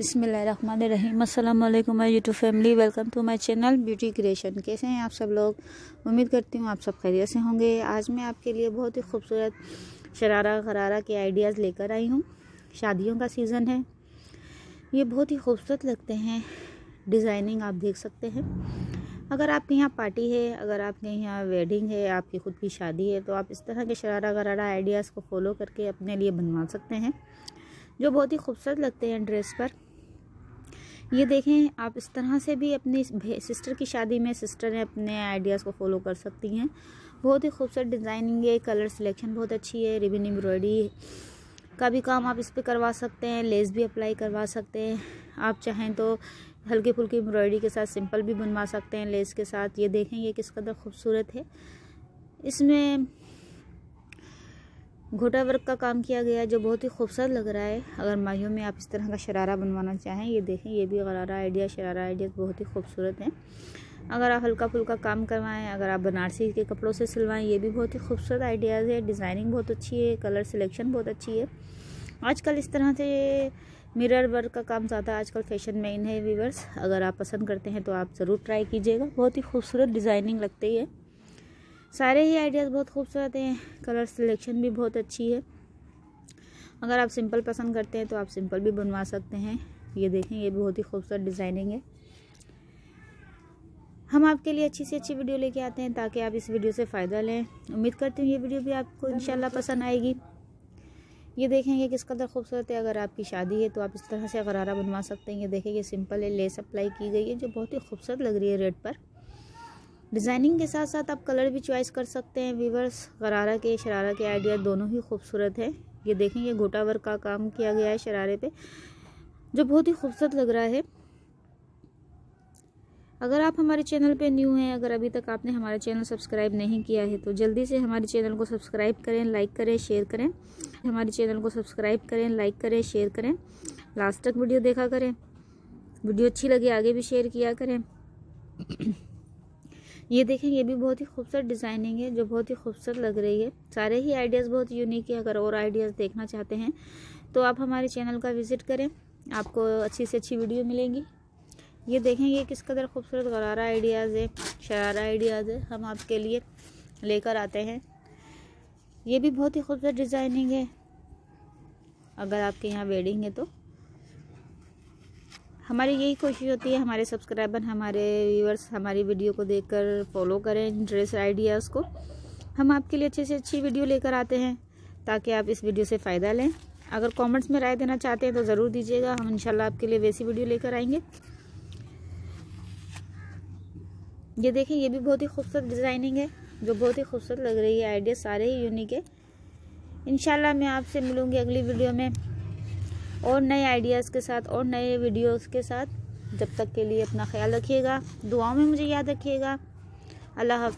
बिसमीम अल्लाम my YouTube family welcome to my channel beauty creation कैसे हैं आप सब लोग उम्मीद करती हूँ आप सब खैरियत से होंगे आज मैं आपके लिए बहुत ही खूबसूरत शरारा गरारा के आइडियाज़ लेकर आई हूँ शादियों का सीज़न है ये बहुत ही खूबसूरत लगते हैं डिज़ाइनिंग आप देख सकते हैं अगर आपके यहाँ पार्टी है अगर आपके यहाँ वेडिंग है आपकी ख़ुद की शादी है तो आप इस तरह के शरारा गरारा आइडियाज़ को फॉलो करके अपने लिए बनवा सकते हैं जो बहुत ही खूबसूरत लगते हैं ड्रेस पर ये देखें आप इस तरह से भी अपनी सिस्टर की शादी में सिस्टर ने अपने आइडियाज़ को फॉलो कर सकती हैं बहुत ही खूबसूरत डिज़ाइनिंग है कलर सिलेक्शन बहुत अच्छी है रिबन एम्ब्रॉयडरी का भी काम आप इस पर करवा सकते हैं लेस भी अप्लाई करवा सकते हैं आप चाहें तो हल्की फुल्की एम्ब्रॉयडरी के साथ सिंपल भी बनवा सकते हैं लेस के साथ ये देखें ये किस कदर खूबसूरत है इसमें घोटा वर्क का काम किया गया है जो बहुत ही खूबसूरत लग रहा है अगर माइयों में आप इस तरह का शरारा बनवाना चाहें ये देखें ये भी गरारा आइडिया शरारा आइडिया बहुत ही खूबसूरत हैं अगर आप हल्का फुल्का काम करवाएं अगर आप बनारसी के कपड़ों से सिलवाएं ये भी बहुत ही खूबसूरत आइडियाज़ है डिज़ाइनिंग बहुत अच्छी है कलर सिलेक्शन बहुत अच्छी है आजकल इस तरह से मिरर वर्क का काम ज़्यादा आजकल फैशन में इन है वीवर्स अगर आप पसंद करते हैं तो आप ज़रूर ट्राई कीजिएगा बहुत ही खूबसूरत डिज़ाइनिंग लगती है सारे ही आइडियाज़ बहुत खूबसूरत हैं कलर सिलेक्शन भी बहुत अच्छी है अगर आप सिंपल पसंद करते हैं तो आप सिंपल भी बनवा सकते हैं ये देखें ये बहुत ही खूबसूरत डिज़ाइनिंग है हम आपके लिए अच्छी से अच्छी वीडियो लेके आते हैं ताकि आप इस वीडियो से फ़ायदा लें उम्मीद करती हूँ ये वीडियो भी आपको इन पसंद आएगी ये देखेंगे किस कदर खूबसूरत है अगर आपकी शादी है तो आप इस तरह से गरारा बनवा सकते हैं ये देखेंगे सिंपल है लेस अप्लाई की गई है जो बहुत ही खूबसूरत लग रही है रेड पर डिज़ाइनिंग के साथ साथ आप कलर भी चॉइस कर सकते हैं वीवर्स गरारा के शरारा के आइडिया दोनों ही खूबसूरत है ये देखें ये घोटा वर्क का काम किया गया है शरारे पे जो बहुत ही खूबसूरत लग रहा है अगर आप हमारे चैनल पे न्यू हैं अगर अभी तक आपने हमारा चैनल सब्सक्राइब नहीं किया है तो जल्दी से हमारे चैनल को सब्सक्राइब करें लाइक करें शेयर करें हमारे चैनल को सब्सक्राइब करें लाइक करें शेयर करें लास्ट तक वीडियो देखा करें वीडियो अच्छी लगे आगे भी शेयर किया करें ये देखें ये भी बहुत ही खूबसूरत डिज़ाइनिंग है जो बहुत ही खूबसूरत लग रही है सारे ही आइडियाज़ बहुत यूनिक है अगर और आइडियाज़ देखना चाहते हैं तो आप हमारे चैनल का विज़िट करें आपको अच्छी से अच्छी वीडियो मिलेंगी ये देखें ये किस कदर खूबसूरत गरारा आइडियाज़ है शरारा आइडियाज़ है हम आपके लिए लेकर आते हैं ये भी बहुत ही खूबसूरत डिज़ाइनिंग है अगर आपके यहाँ वेडिंग है तो हमारी यही कोशिश होती है हमारे सब्सक्राइबर हमारे व्यूअर्स हमारी वीडियो को देखकर फॉलो करें ड्रेस आइडियाज़ को हम आपके लिए अच्छे से अच्छी वीडियो लेकर आते हैं ताकि आप इस वीडियो से फ़ायदा लें अगर कमेंट्स में राय देना चाहते हैं तो ज़रूर दीजिएगा हम इंशाल्लाह आपके लिए वैसी वीडियो लेकर आएंगे ये देखें ये भी बहुत ही खूबसूरत डिज़ाइनिंग है जो बहुत ही खूबसूरत लग रही है आइडिया सारे ही यूनिक है इनशाला मैं आपसे मिलूँगी अगली वीडियो में और नए आइडियाज़ के साथ और नए वीडियोस के साथ जब तक के लिए अपना ख्याल रखिएगा दुआओं में मुझे याद रखिएगा अल्लाह